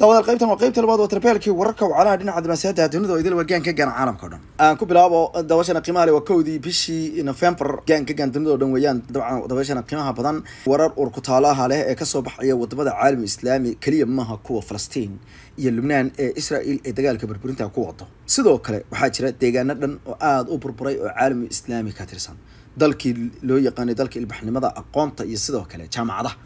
daawadaal qaybtan waa qaybta labaad oo tarbeelkii wararka wacalaha dhinaca dibaasyada adduunida oo idil wagaan ka gaana caalamka o dhan aan ku bilaabo uh, daawashana qiimaale waa kowdii bishii novembar gaan ka gaan dunida o dhan weeyaan dabcan daawashana qiimaha badan warar uur leh ee kasoo baxaya wadamada caalami islaami keliya maaha kuwa falastiin iyo lubnaan ee israel ee dagaalka burburinta ku wado sidoo kale waxaa jira deegaano dhan oo aada u burburay oo caalami islaami ka tirsan dalkii loo yaqaanay dalka ilbaxnimada aqoonta iyo sidoo kale jaamacadaha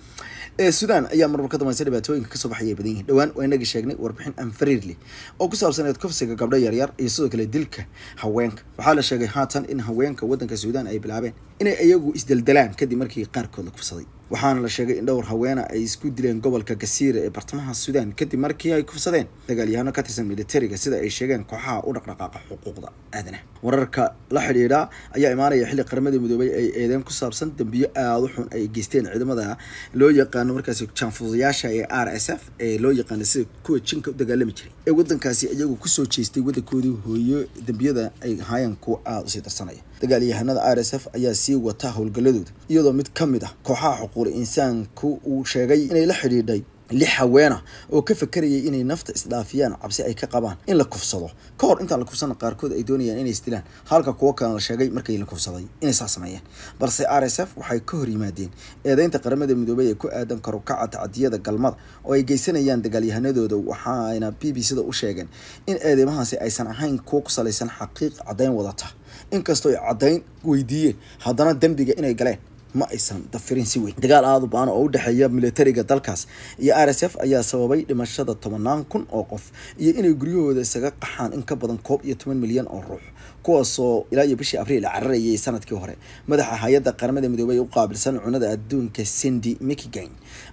sudan ayaa marmar ka dambaysa dhibaatooyinka kasoo baxayay badan yihiin dhowaan waa inaga sheegnay warbixin anfariirli oo ku saabsan eedkufsiga gabdho yaryar iyo sidoo kale dilka haweenka waxaa la sheegay haatan in haweenka waddanka suudaan ay bilaabeen inay iyagu isdeldelaan kadib markii qaarkood la kufsaday waxaana la sheegay in dhowr haweena ay isku dileen gobolka gasiira ee bartamaha suudaan kadib markii ay kufsadeen dagaalyahano ka tirsan militariga sida ay sheegeen kooxaha u dhaqdhaqaaqa xuquuqda aadanaha wararka la xidhiidha ayaa imaanaya xilli qaramadii midoobay ay eedeen ku saabsan dambiyo aada u xun ay geysteen ciidamada loo yaqaano markaasi jaanfuusayaasha ee r s f ee loo yaqaana sida kuwa jinka u dagaalami jiray ee wadankaasi iyagu kusoo jeestay waddankoodii hooyo dambiyada ay ahaayeen kuwa aada usii darsanaya dagaalyahanada r s f ayaa sii wata howlgalladooda iyadoo mid ka mid ah kooxaha xuquuq insaanku uu sheegay inay la xidhiidhay lix haweena oo ka fakarayay inay nafta isdhaafiyaan cabsi ay ka qabaan in la kufsado ka hor intaan la kufsana qaarkood ay doonayaan inay isdilaan halka kuwo kalena la sheegay markii la kufsaday inay saa sameeyeen balse r s f waxay ka hor yimaadeen eedeynta qaramada midoobay ee ku aadan karo kaca tacdiyada galmada oo ay geysanayaan dagaalyahanadooda waxaayna b b c da u sheegeen in eedeymahaasi aysan ahayn kuwo ku salaysan xaqiiq caddeyn wadata inkastoo ay caddayn weydiiyeen haddana dembiga inay galeen ma aysan dafirin si weyn dagaal aada u baan oo u dhexeeya militariga dalkaas iyo r s f ayaa sababay dhimashada tobanaan kun oo qof iyo inay guryahooda isaga qaxaan in ka badan koob iyo toban milyan oo ruux kuwaasoo ilaa iyo bishii abriil cararayay sanadkii hore madaxa hay-adda qaramada midoobay u qaabilsan cunada adduunka sindi mikigan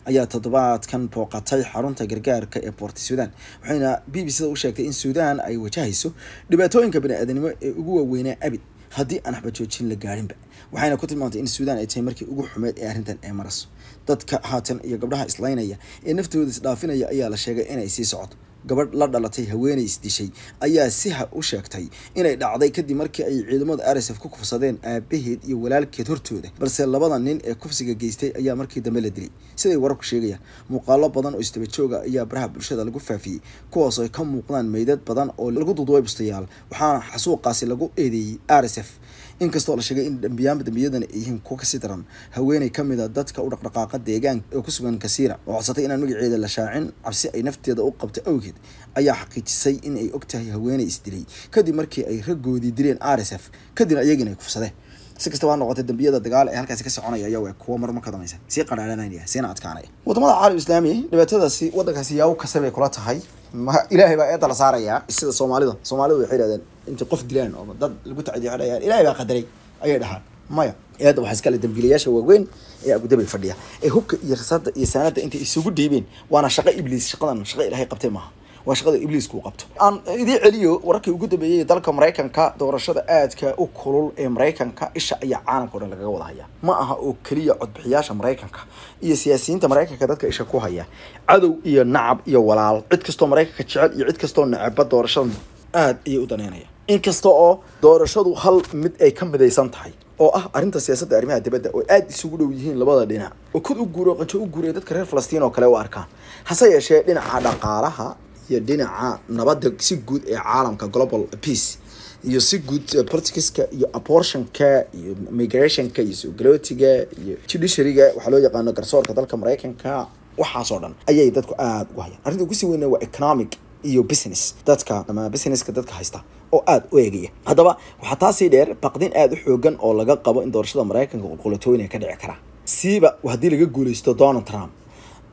ayaa toddobaadkan booqatay xarunta gargaarka ee boorti suudan waxayna b b c da u sheegtay in suudan ay wajahayso dhibaatooyinka bani-aadanimo ee ugu waaweynaa abid haddii aan waxba joojin la gaarinba waxayna ku tilmaantay in suudaan ay tahay markii ugu xumeyd ee arrintan ee marayso dadka haatan iyo gabdhaha islaynaya ee naftooda isdhaafinaya ayaa la sheegay inay sii socoto gabadh la dhalatay haweeney isdishay ayaa siha u sheegtay inay dhacday kadib markii ay ciidamada s f ku kufsadeen aabaheed iyo walaalkeed hortooda balse labada nin ee kufsiga geystay ayaa markii dambe la dilay siday wararku sheegayaan muuqaalo badan oo istaba jooga ayaa baraha bulshada lagu faafiyey kuwaas oo ka muuqdaan meydad badan oo lagu duduway bustayaal waxaana xasuuqaasi lagu eedeeyey r s f inkastoo la sheegay in dambiyaanba dambiyadan ay yihiin kuwa kasii daran haweeney kamid a ah dadka u dhaqdhaqaaqa deegaan ee ku sugan kasiira oo codsatay inaan magaceeda la shaacin cabsi ay nafteeda u qabto awgeed ayaa xaqiijisay in ay og tahay isdilay kadib markii ay raggoodii dileen r s f kadibna iyagina ay kufsadeen si kastaba ha noqotee dambiyada dagaal ee halkaasi ka soconaya ayaw ee kuwa marmar ka sii qaraaranaynaya siina adkaanaya waddamada caalam islaami dhibaatadaasi waddankaasi yaawo kasab ay kula tahay ma ilaahay baa eedda la saaraya sida soomaalida soomaalidu waxay yidhahdeen intay qof dilaan oo dad lagu tacdiixinayaan ilaahay baa qadaray ayay dhahaan maya eedda waxaa iskale dambiilayaasha waaweyn ee abudabay fadhiya ee hubka iyo rasaada iyo saanada intay isugu dhiibeen waana shaqo ibliis shaqadan shaqo ilaahay qabtay maaha waa shaqada ibliiskuu qabto aan idii celiyo wararkii ugu dambeeyay dalka maraykanka doorashada aadka u kulul ee maraykanka isha ayaa caalamka o dhan lagaga wada haya ma aha oo keliya codbixiyaasha maraykanka iyo siyaasiyiinta maraykanka dadka isha ku haya cadow iyo nacab iyo walaal cid kastoo maraykanka jecel iyo cid kastoo neceba doorashadan aada ayay u danaynaya inkasta oo doorashadu hal mid ay ka midaysan tahay oo ah arrinta siyaasadda arrimaha dibadda oo aada isugu dhow yihiin labada dhinac oo kod u guuro qanjo u guuraya dadka reer falastiin oo kale u arkaan hase yeeshee dhinaca dhaqaalaha iyo dhinaca nabadda si guud ee caalamka global peace iyo si guud eh, politicska iyo abortionka iyo migrationka iyo soogalootiga iyo judishariga waxaa loo yaqaano garsoorka dalka maraykanka waxaasoo dhan ayay dadku aada ugu hayaan arrinta ugu sii weyna waa economic iyo business dadka ama businesska dadka haysta oo aada u eegaya haddaba waxaa taasii dheer baqdin aada u xoogan oo laga qabo in doorashada mareykanka qulqulatooyina ka dhici karaa siiba haddii laga guuleysto donald trump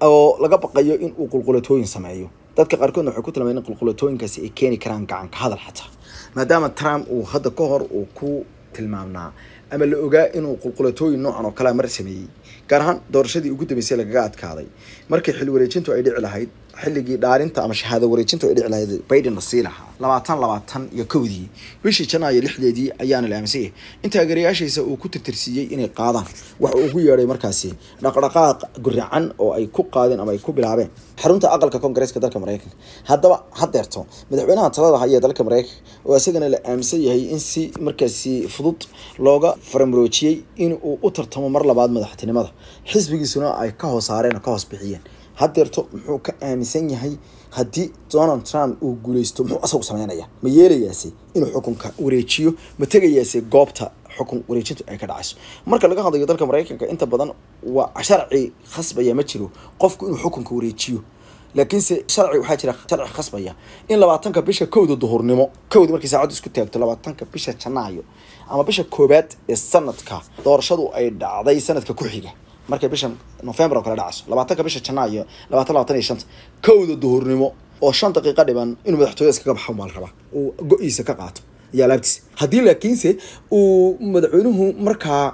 oo laga baqayo in uu qulqulatooyin sameeyo dadka qaarkoodna waxay ku tilmaameen in qulqulatooyinkaasi ay keeni karaan gacanka hadal xataa maadaama trump uu hadda ka hor uu ku tilmaamnaa ama la ogaa inuu qulqulatooyin noocan oo kalea mar sameeyey gaar ahaan doorashadii ugu dambeysay lagaga adkaaday markii xil wareejintu ay dhici lahayd xilligii dhaarinta ama shahaado wareejinta oo dhici lahayd Biden la sii lahaa labaatan labaatan iyo kowdii bishii Janaayo lixdeedii ayaana la aaminsan in taageerayaashiisa uu ku tirtirsiiyey inay qaadaan waxa uu ugu yeedhay markaasi dhaqdhaqaaq guracan oo ay ku qaadeen ama ay ku bilaabeen xarunta aqalka kongareska dalka maraykanka haddaba haddeerto madaxweynaha talada haya dalka Mareykanka oo isagana la aaminsan yahay in si markaasi fudud looga faramaroojiyey in uu u tartamo mar labaad madaxtinimada xisbigiisuna ay ka hoos oo ka hoos bixiyeen hadeerto muxuu ka aaminsan yahay haddii donald trump uu guulaysto muxuu asagu sameynaya ma yeelayaase inuu xukunka wareejiyo ma tegayaase goobta xukun wareejintu ay ka dhacayso marka laga hadlayo dalka maraykanka inta badan waa sharci khasbaya ma jiro qofku inuu xukunka wareejiyo laakiinse sharci waxaa jira sharci khasbaya in labaatanka bisha kowda duhurnimo kowda markii saacaddu isku taagto labaatanka bisha janaayo ama bisha koowaad ee sanadka doorashadu ay dhacday sanadka ku xiga markay bishan november oo kale dhacayso labaatanka bisha janaa iyo labaatan labatan iyo shanta kowda duhurnimo oo shan daqiiqa dhiban inuu madaxtooyada iskaga baxo maal rabaa uu go-iisa ka qaato iyo alaabtiisa haddii laakiinse uu madaxweynuhu markaa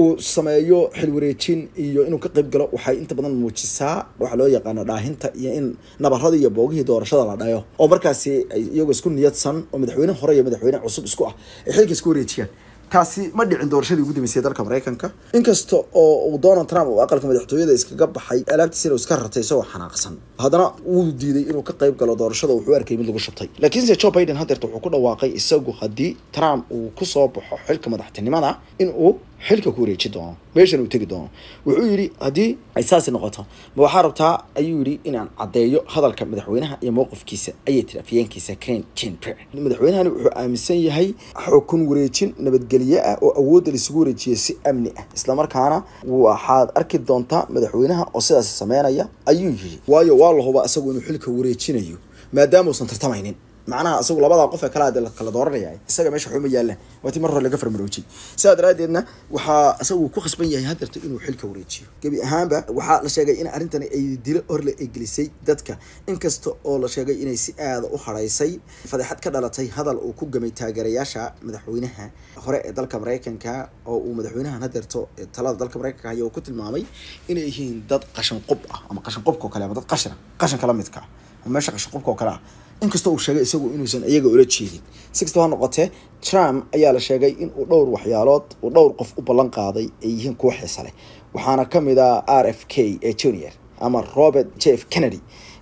uu sameeyo xilwareejin iyo inuu ka qeyb galo waxay inta badan muujisaa waxa loo yaqaano dhaahinta iyo in nabaradii iyo boogihii doorashada la dhayo oo markaasi iyagoo isku niyadsan oo madaxweyne hore iyo madaxweyne cusub isku ah ay xilka isku wareejiyaan kaasi ma dhicin doorashadii ugu dambeysay dalka maraykanka inkasta oo uu donald trump uu aqalka madaxtooyada iskaga baxay alaabtiisina uu iska rartay isagoo xanaaqsan haddana wuu diiday inuu ka qayb galo doorashada wuxuu arkay mid lagu shabtay laakiinse joe biden haddeerta wuxuu ku dhawaaqay isagu haddii trump uu ku soo baxo xilka madaxtinimada in uu xilka ku wareeji doono meeshan uu tegi doono wuxuu yidhi haddii ay saasi noqoto ma waxaa rabtaa ayuu yidhi inaan caddeeyo hadalka madaxweynaha iyo mowqifkiisa ayay tiri tirafiyeenkiisa kane jinper madaxweynahani wuxuu aaminsan yahay xukun wareejin nabadgelyo ah oo awoodda laisugu wareejiyay si amni ah islamarkaana waxaad arki doontaa madaxweynaha oo sidaas sameynaya ayuu yidhi waayo waa la hubaa isagu inuu xilka wareejinayo maadaama uusan tartamaynin macnaha isagu labada qof ee kala la kala dooranaya isaga meesha xuma yaalla waa tii mar hore laga farmaroojiyey sidaa daraadeedna waxaa isagu ku khasban yahay hadeerta inuu xilka wareejiyo gebi ahaanba waxaa la sheegay in arrintani ay dilo hor la egelisay dadka inkasta oo la sheegay inay si aada u hadhaysay fadeexad ka dhalatay hadal uu ku gamay taageerayaasha madaxweynaha hore ee dalka maraykanka oo uu madaxweynahan hadeerto talada dalka maraykanka haya uu ku tilmaamay inay yihiin dad qashan ah ama qashan kale ama dad qashina qashanka la midka meesha qashaqubka oo kale ah inkastoo uu sheegay isagu inuusan iyaga ula jeedin si kastaba ha noqotee trump ayaa la sheegay in uu dhowr waxyaalood uu dhowr qof u ballan qaaday ay yihiin kuwa xiisa leh waxaana ka mid ah r f k ee junior ama robert jeff kennedy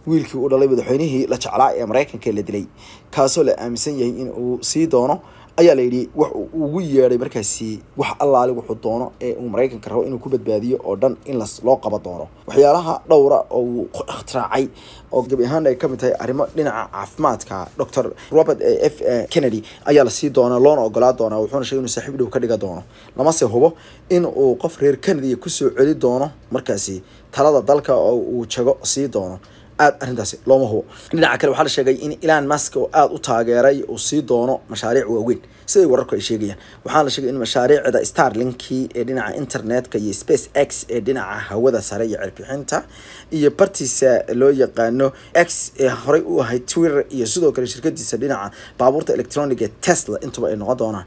wiilkii u dhalay madaxweynihii la jeclaa ee maraykanka la dilay kaasoo la aaminsan yahay inuu sii doono ayaa layidhi wax ugu yeedhay markaasi wax allaali wuxuu doono ee uu maraykanka rabo inuu ku badbaadiyo oo dhan in loo qaba doono waxyaalaha dhowra oo uu ikhtiraacay oo gabi ahaan ay ka mid tahay arrimo dhinaca caafimaadka docor robert f kennedy ayaa lasii doonaa loona ogolaa doonaa wuxuuna sheegay inuu saaxiib dhow ka dhiga doono lamase hubo in uu qof reer kennedy kusoo celi doono markaasi talada dalka oo uu jago sii doono aada arrintaasi looma hubo dhinaca kale waxaa la sheegay in elan mask oo aada u taageeray uu sii doono mashaariic waaweyn siday wararku ay sheegayaan waxaana la sheegay in mashaariicda starlinki ee dhinaca internetka iyo space x ee dhinaca hawada sare iyo cirbixinta iyo bartiisa loo yaqaano x ee horey u ahayd twitter iyo sidoo kale shirkadiisa dhinaca baabuurta electronic ee tesla intuba ay noqon doonaan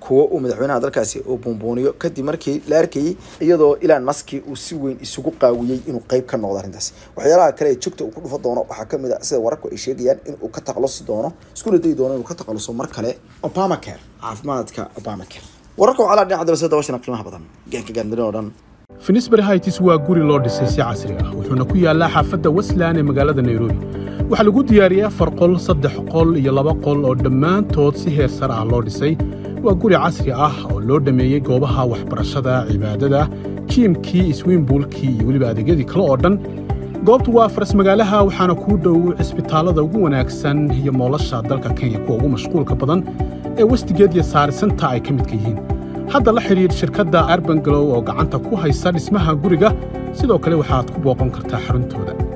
kuwo uu madaxweynaha dalkaasi uu buunbuuniyo kadib markii la arkayey iyadoo ilan maski uu si weyn isugu qaawiyey inuu qayb ka noqdo arrintaas waxyaalaha kale ee jugta uu ku dhufo doono waxaa ka mid ah sida wararku ay sheegayaan inuu ka takhalusi doono iskuna dayi doono inuu ka takhaluso mar kale obamacare caafimaadka obamacare wararka waxaa la dhinaca dalse dabashana qiimaha badan gaanka gaandarin oo dhan finisbury hights waa guri loo dhisay si casri ah wuxuuna ku yaallaa xaafadda westland ee magaalada nairobi waxaa lagu diyaariyey afar qol saddex qol iyo laba qol oo dhammaantood si heersar ah loo dhisay waa guri casri ah oo loo dhammeeyey goobaha waxbarashada cibaadada jiimkii iswiimbuulkii iyo weliba adeegyadii kale oo dhan goobtu waa faras magaalaha waxaana kuu dhow cisbitaallada ugu wanaagsan iyo moolasha dalka kenya kuwa ugu mashquulka badan ee westigeed iyo saarisanta ay ka midka yihiin hadda la xidhiir shirkadda arbangalow oo gacanta ku haysa dhismaha guriga sidoo kale waxaad ku booqan kartaa xaruntooda